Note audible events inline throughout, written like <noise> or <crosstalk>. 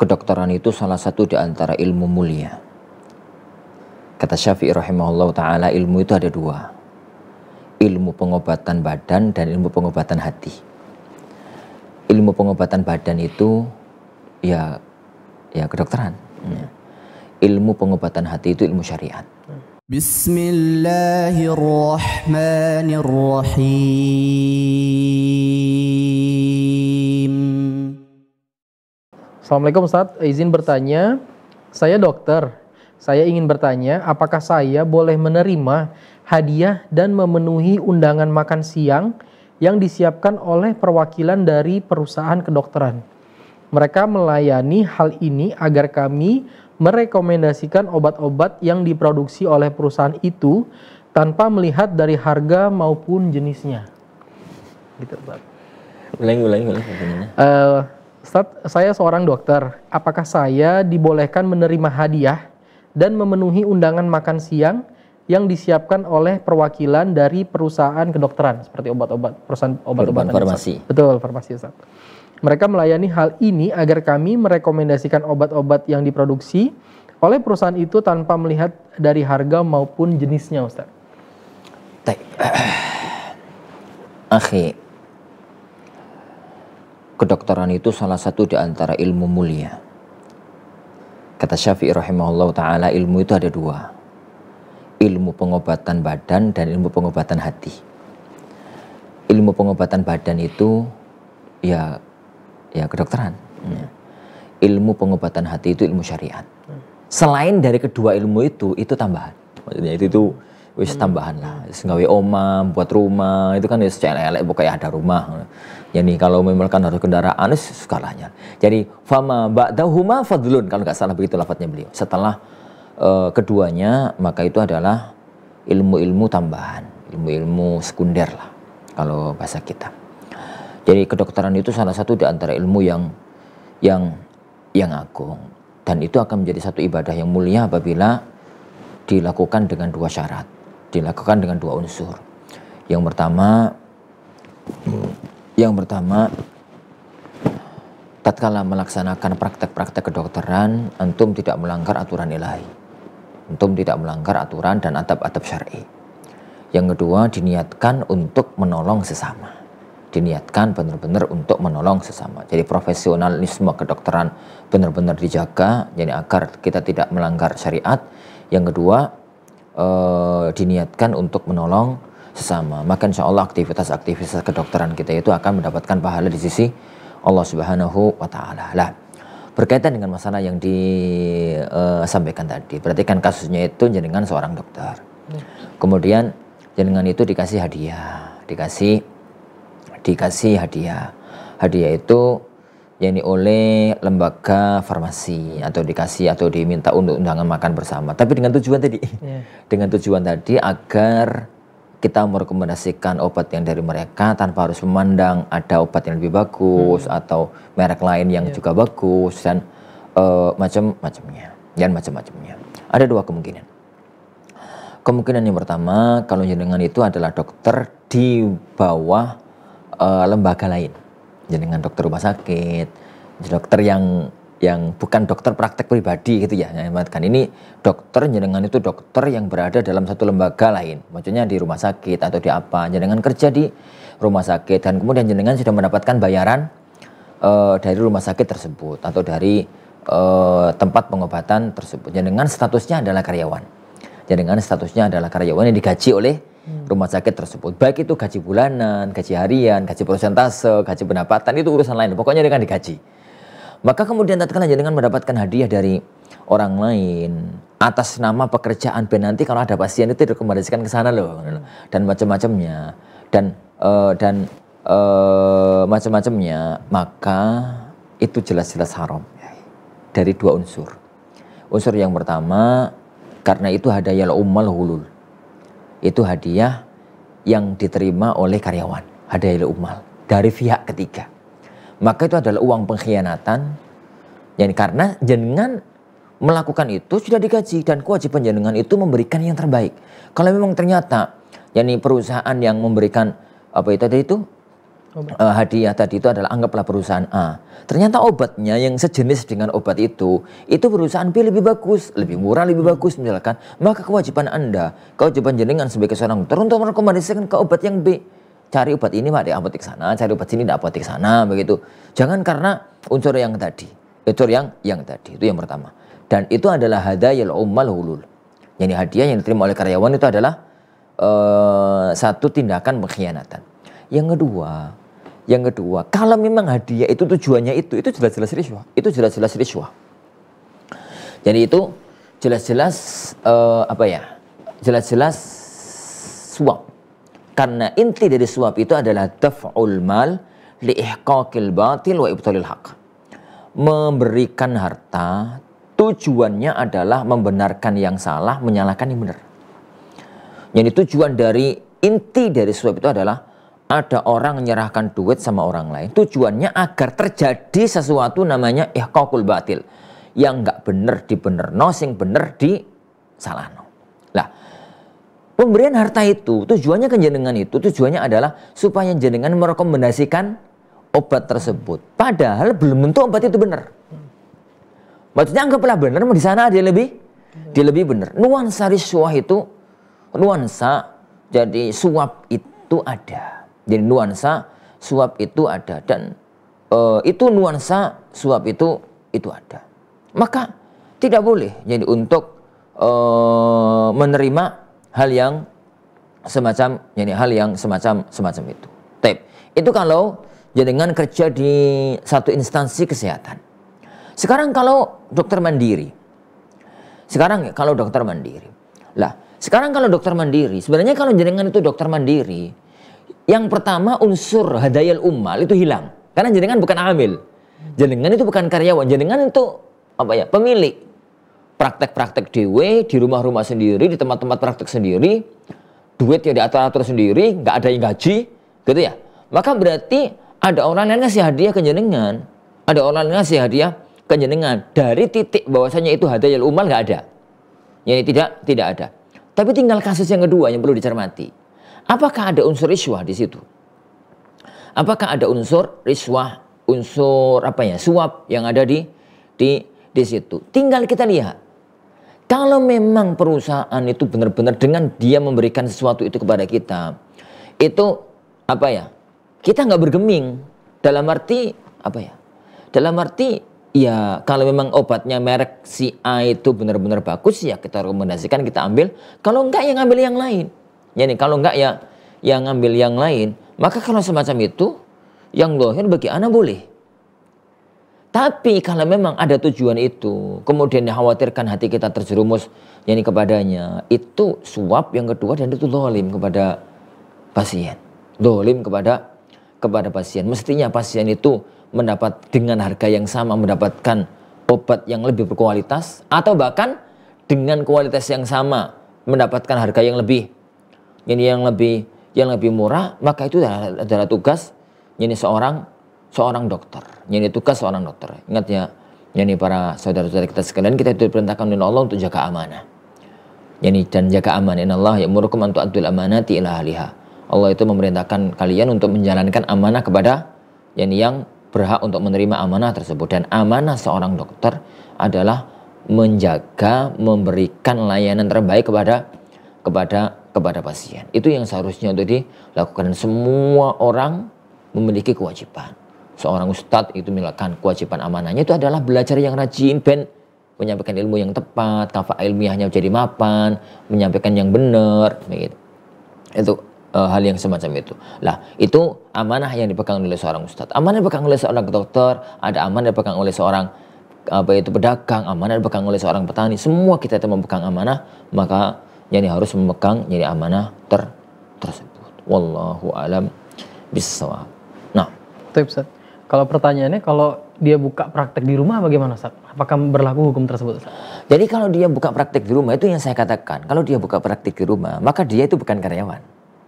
kedokteran itu salah satu di antara ilmu mulia. Kata Syafi'i rahimahullah ta'ala ilmu itu ada dua. Ilmu pengobatan badan dan ilmu pengobatan hati. Ilmu pengobatan badan itu ya ya kedokteran. Ya. Ilmu pengobatan hati itu ilmu syariat. Bismillahirrahmanirrahim. Assalamualaikum Ustaz, izin bertanya. Saya dokter. Saya ingin bertanya, apakah saya boleh menerima hadiah dan memenuhi undangan makan siang yang disiapkan oleh perwakilan dari perusahaan kedokteran? Mereka melayani hal ini agar kami merekomendasikan obat-obat yang diproduksi oleh perusahaan itu tanpa melihat dari harga maupun jenisnya. Gitu, Ustaz. Ulangi, ulangi, ulangi. Uh, Ustaz, saya seorang dokter. Apakah saya dibolehkan menerima hadiah dan memenuhi undangan makan siang yang disiapkan oleh perwakilan dari perusahaan kedokteran seperti obat-obat perusahaan obat-obatan farmasi. Betul, farmasi Ustaz. Mereka melayani hal ini agar kami merekomendasikan obat-obat yang diproduksi oleh perusahaan itu tanpa melihat dari harga maupun jenisnya Ustaz. Baik. <clears throat> Akhi, kedokteran itu salah satu di antara ilmu mulia. Kata Syafi'i rahimahullah ta'ala ilmu itu ada dua. Ilmu pengobatan badan dan ilmu pengobatan hati. Ilmu pengobatan badan itu ya ya kedokteran. Ya. Ilmu pengobatan hati itu ilmu syariat. Hmm. Selain dari kedua ilmu itu, itu tambahan. Maksudnya itu, itu wis tambahan lah nggawe oma buat rumah itu kan wis celek-celek pokoknya ada rumah jadi kalau memerlukan harus kendaraan segalanya jadi fama ba'dahuma fadlun kalau nggak salah begitu lafadznya beliau setelah uh, keduanya maka itu adalah ilmu-ilmu tambahan ilmu-ilmu sekunder lah kalau bahasa kita jadi kedokteran itu salah satu di antara ilmu yang yang yang agung dan itu akan menjadi satu ibadah yang mulia apabila dilakukan dengan dua syarat dilakukan dengan dua unsur. Yang pertama yang pertama tatkala melaksanakan praktek-praktek kedokteran antum tidak melanggar aturan ilahi. Antum tidak melanggar aturan dan atap- atap syar'i. Yang kedua diniatkan untuk menolong sesama. Diniatkan benar-benar untuk menolong sesama. Jadi profesionalisme kedokteran benar-benar dijaga jadi agar kita tidak melanggar syariat. Yang kedua uh, diniatkan untuk menolong sesama. Maka insya Allah aktivitas-aktivitas kedokteran kita itu akan mendapatkan pahala di sisi Allah Subhanahu wa taala. Nah, berkaitan dengan masalah yang disampaikan uh, tadi. perhatikan kasusnya itu jenengan seorang dokter. Kemudian jenengan itu dikasih hadiah, dikasih dikasih hadiah. Hadiah itu yakni oleh lembaga farmasi atau dikasih atau diminta untuk undangan makan bersama. Tapi dengan tujuan tadi, yeah. <laughs> dengan tujuan tadi agar kita merekomendasikan obat yang dari mereka tanpa harus memandang ada obat yang lebih bagus hmm. atau merek lain yang yeah. juga bagus dan uh, macam-macamnya dan macam-macamnya. Ada dua kemungkinan. Kemungkinan yang pertama kalau jenengan itu adalah dokter di bawah uh, lembaga lain jenengan dokter rumah sakit, dokter yang yang bukan dokter praktek pribadi gitu ya kan ini dokter jenengan itu dokter yang berada dalam satu lembaga lain maksudnya di rumah sakit atau di apa jenengan kerja di rumah sakit dan kemudian jenengan sudah mendapatkan bayaran uh, dari rumah sakit tersebut atau dari uh, tempat pengobatan tersebut jenengan statusnya adalah karyawan jenengan statusnya adalah karyawan yang digaji oleh rumah sakit tersebut. Baik itu gaji bulanan, gaji harian, gaji persentase, gaji pendapatan itu urusan lain. Pokoknya dengan digaji. Maka kemudian tatkala jenengan mendapatkan hadiah dari orang lain atas nama pekerjaan ben nanti kalau ada pasien itu direkomendasikan ke sana loh dan macam-macamnya dan uh, dan uh, macam-macamnya maka itu jelas-jelas haram dari dua unsur. Unsur yang pertama karena itu hadayal ummal hulul itu hadiah yang diterima oleh karyawan, hadiah umal dari pihak ketiga. Maka itu adalah uang pengkhianatan. yang karena jenengan melakukan itu sudah digaji dan kewajiban jenengan itu memberikan yang terbaik. Kalau memang ternyata yakni perusahaan yang memberikan apa itu tadi itu Uh, hadiah tadi itu adalah anggaplah perusahaan A. Ternyata obatnya yang sejenis dengan obat itu, itu perusahaan B lebih bagus, lebih murah, lebih hmm. bagus misalkan. Maka kewajiban Anda, kewajiban jenengan sebagai seorang dokter untuk merekomendasikan ke obat yang B. Cari obat ini mak di apotek sana, cari obat sini di apotek sana begitu. Jangan karena unsur yang tadi, unsur yang yang tadi itu yang pertama. Dan itu adalah hadayal ummal hulul. Jadi hadiah yang diterima oleh karyawan itu adalah uh, satu tindakan pengkhianatan. Yang kedua, yang kedua, kalau memang hadiah itu tujuannya itu, itu jelas-jelas riswah. Itu jelas-jelas riswah. Jadi itu jelas-jelas uh, apa ya? Jelas-jelas suap. Karena inti dari suap itu adalah daf'ul mal li'ihqaqil batil wa ibtalil haq. Memberikan harta tujuannya adalah membenarkan yang salah, menyalahkan yang benar. Jadi tujuan dari inti dari suap itu adalah ada orang menyerahkan duit sama orang lain tujuannya agar terjadi sesuatu namanya ihqaqul batil yang nggak bener di bener no bener di salah no. Lah pemberian harta itu tujuannya kejenengan itu tujuannya adalah supaya jenengan merekomendasikan obat tersebut padahal belum tentu obat itu bener Maksudnya anggaplah bener di sana ada yang lebih dia lebih bener. Nuansa riswah itu nuansa jadi suap itu ada. Jadi nuansa suap itu ada dan e, itu nuansa suap itu itu ada. Maka tidak boleh jadi untuk e, menerima hal yang semacam jadi hal yang semacam semacam itu. Tep. Itu kalau jaringan kerja di satu instansi kesehatan. Sekarang kalau dokter mandiri. Sekarang ya, kalau dokter mandiri. Lah, sekarang kalau dokter mandiri, sebenarnya kalau jaringan itu dokter mandiri, yang pertama unsur hadayal ummal itu hilang. Karena jenengan bukan amil. Jenengan itu bukan karyawan, jenengan itu apa ya? pemilik. Praktek-praktek dewe, di rumah-rumah sendiri, di tempat-tempat praktek sendiri, duit yang diatur-atur sendiri, nggak ada yang gaji, gitu ya. Maka berarti ada orang yang ngasih hadiah ke jenengan, ada orang yang ngasih hadiah ke jenengan dari titik bahwasanya itu hadayal umal nggak ada. Yani tidak tidak ada. Tapi tinggal kasus yang kedua yang perlu dicermati. Apakah ada unsur riswah di situ? Apakah ada unsur riswah, unsur apa ya, suap yang ada di di di situ? Tinggal kita lihat. Kalau memang perusahaan itu benar-benar dengan dia memberikan sesuatu itu kepada kita, itu apa ya? Kita nggak bergeming dalam arti apa ya? Dalam arti ya kalau memang obatnya merek si A itu benar-benar bagus ya kita rekomendasikan kita ambil. Kalau enggak yang ambil yang lain. Yani kalau enggak ya yang ngambil yang lain, maka kalau semacam itu yang lohir bagi anak boleh. Tapi kalau memang ada tujuan itu, kemudian dikhawatirkan hati kita terjerumus yakni kepadanya, itu suap yang kedua dan itu dolim kepada pasien. Dolim kepada kepada pasien. Mestinya pasien itu mendapat dengan harga yang sama mendapatkan obat yang lebih berkualitas atau bahkan dengan kualitas yang sama mendapatkan harga yang lebih ini yang lebih yang lebih murah maka itu adalah, adalah tugas ini seorang seorang dokter ini tugas seorang dokter ingat ya ini para saudara-saudara kita sekalian kita itu diperintahkan oleh Allah untuk jaga amanah ini dan jaga amanah inallah murukum antu adul amanati ila ahliha Allah itu memerintahkan kalian untuk menjalankan amanah kepada yang yang berhak untuk menerima amanah tersebut dan amanah seorang dokter adalah menjaga memberikan layanan terbaik kepada kepada kepada pasien. Itu yang seharusnya untuk dilakukan. semua orang memiliki kewajiban. Seorang ustadz itu melakukan kewajiban amanahnya itu adalah belajar yang rajin, ben menyampaikan ilmu yang tepat, kafa ilmiahnya menjadi mapan, menyampaikan yang benar, begitu. Itu e, hal yang semacam itu. Lah, itu amanah yang dipegang oleh seorang ustadz. Amanah dipegang oleh seorang dokter, ada amanah dipegang oleh seorang apa itu pedagang, amanah dipegang oleh seorang petani. Semua kita itu memegang amanah, maka yang harus memegang jadi amanah ter tersebut. Wallahu alam bisawab. Nah, Tuh, Ustaz. Kalau pertanyaannya kalau dia buka praktek di rumah bagaimana Ustaz? Apakah berlaku hukum tersebut Ustaz? Jadi kalau dia buka praktek di rumah itu yang saya katakan. Kalau dia buka praktek di rumah maka dia itu bukan karyawan.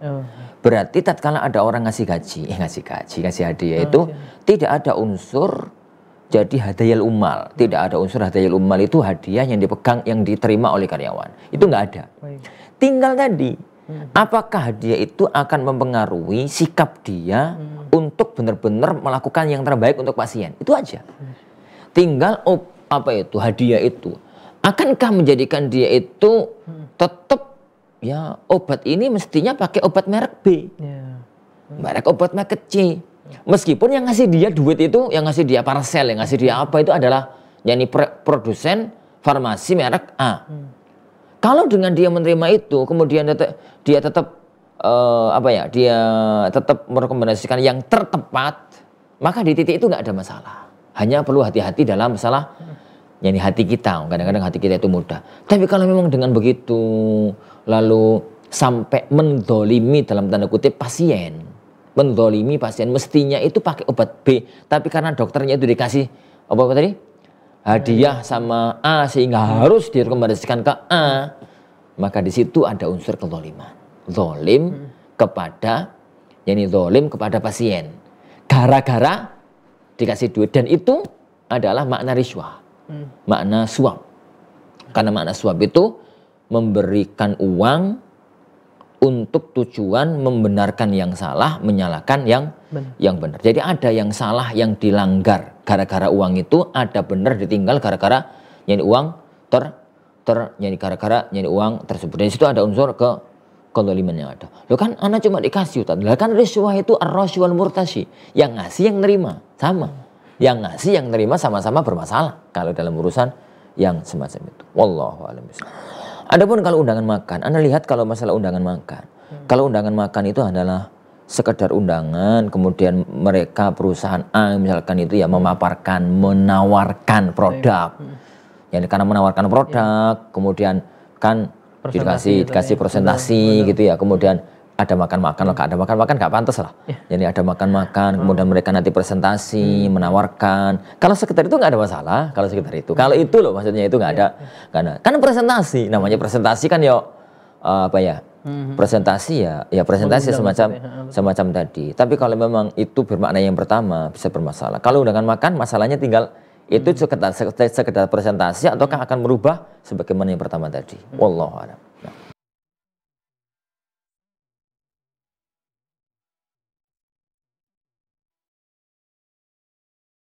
Hmm. Berarti tatkala ada orang ngasih gaji, eh, ngasih gaji, ngasih hadiah hmm, itu iya. tidak ada unsur jadi hadiah umal, tidak ada unsur hadiah umal itu hadiah yang dipegang, yang diterima oleh karyawan. Itu nggak ada. Tinggal tadi, hmm. apakah hadiah itu akan mempengaruhi sikap dia hmm. untuk benar-benar melakukan yang terbaik untuk pasien? Itu aja. Tinggal op, apa itu hadiah itu, akankah menjadikan dia itu hmm. tetap ya obat ini mestinya pakai obat merek B, ya. merek obat merek C Meskipun yang ngasih dia duit itu, yang ngasih dia parcel, yang ngasih dia apa itu adalah yakni produsen farmasi merek A. Hmm. Kalau dengan dia menerima itu, kemudian tetap, dia tetap uh, eh, apa ya, dia tetap merekomendasikan yang tertepat, maka di titik itu nggak ada masalah. Hanya perlu hati-hati dalam masalah hmm. yakni hati kita. Kadang-kadang hati kita itu mudah. Tapi kalau memang dengan begitu, lalu sampai mendolimi dalam tanda kutip pasien, mendolimi pasien mestinya itu pakai obat B tapi karena dokternya itu dikasih obat apa tadi hadiah sama A sehingga harus direkomendasikan ke A maka di situ ada unsur kezoliman zolim kepada yakni zolim kepada pasien gara-gara dikasih duit dan itu adalah makna riswah hmm. makna suap karena makna suap itu memberikan uang untuk tujuan membenarkan yang salah, menyalahkan yang benar. yang benar. Jadi ada yang salah yang dilanggar gara-gara uang itu, ada benar ditinggal gara-gara nyanyi uang ter ter nyanyi gara-gara nyanyi uang tersebut. Dan situ ada unsur ke kezaliman yang ada. Lo kan anak cuma dikasih utang lo kan riswah itu ar murtasi, yang ngasih yang nerima, sama. Yang ngasih yang nerima sama-sama bermasalah kalau dalam urusan yang semacam itu. Wallahu a'lam Adapun kalau undangan makan, Anda lihat kalau masalah undangan makan. Hmm. Kalau undangan makan itu adalah sekedar undangan, kemudian mereka perusahaan A misalkan itu ya hmm. memaparkan, menawarkan produk. Hmm. Ya karena menawarkan produk, hmm. kemudian kan dikasih gitu dikasih ya. presentasi gitu ya, kemudian ada makan-makan loh, kalau ada makan-makan nggak pantas lah. Yeah. Jadi ada makan-makan, hmm. kemudian mereka nanti presentasi, hmm. menawarkan. Kalau sekitar itu nggak ada masalah, kalau sekitar itu. Kalau itu loh maksudnya itu nggak iya, ada, karena iya. yeah. Kan presentasi, namanya presentasi kan yuk uh, eh, apa ya? Hmm. Presentasi ya, ya presentasi oh, semacam gitu ya. semacam tadi. Tapi kalau memang itu bermakna yang pertama bisa bermasalah. Kalau undangan makan, masalahnya tinggal itu hmm. sekedar sekedar presentasi ataukah akan merubah sebagaimana yang pertama tadi. Hmm. Wallahu a'lam.